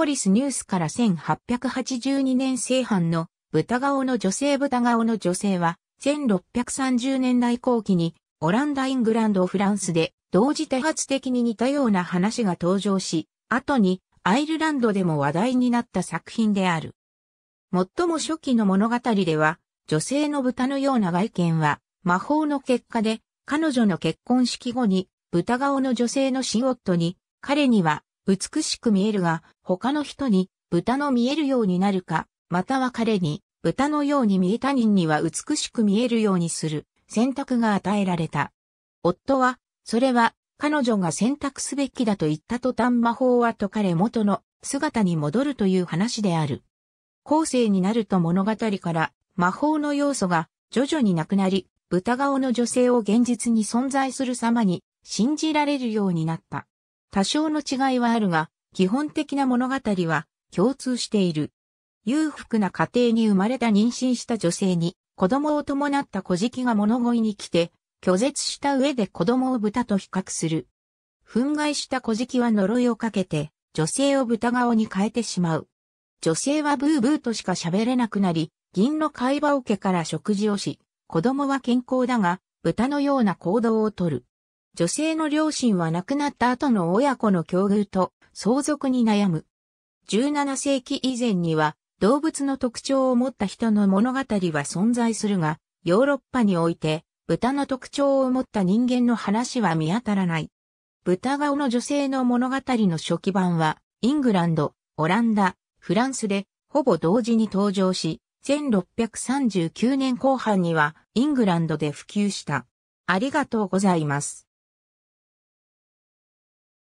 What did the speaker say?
ポリスニュースから1882年製版の豚顔の女性豚顔の女性は1630年代後期にオランダ、イングランド、フランスで同時多発的に似たような話が登場し、後にアイルランドでも話題になった作品である。最も初期の物語では、女性の豚のような外見は魔法の結果で彼女の結婚式後に豚顔の女性の死夫に彼には美しく見えるが、他の人に豚の見えるようになるか、または彼に豚のように見えた人には美しく見えるようにする選択が与えられた。夫は、それは彼女が選択すべきだと言った途端魔法は解かれ元の姿に戻るという話である。後世になると物語から魔法の要素が徐々になくなり、豚顔の女性を現実に存在する様に信じられるようになった。多少の違いはあるが、基本的な物語は共通している。裕福な家庭に生まれた妊娠した女性に子供を伴った小敷が物乞いに来て拒絶した上で子供を豚と比較する。憤慨した小敷は呪いをかけて女性を豚顔に変えてしまう。女性はブーブーとしか喋れなくなり、銀の貝羽桶から食事をし、子供は健康だが豚のような行動をとる。女性の両親は亡くなった後の親子の境遇と相続に悩む。17世紀以前には動物の特徴を持った人の物語は存在するが、ヨーロッパにおいて豚の特徴を持った人間の話は見当たらない。豚顔の女性の物語の初期版は、イングランド、オランダ、フランスでほぼ同時に登場し、1639年後半にはイングランドで普及した。ありがとうございます。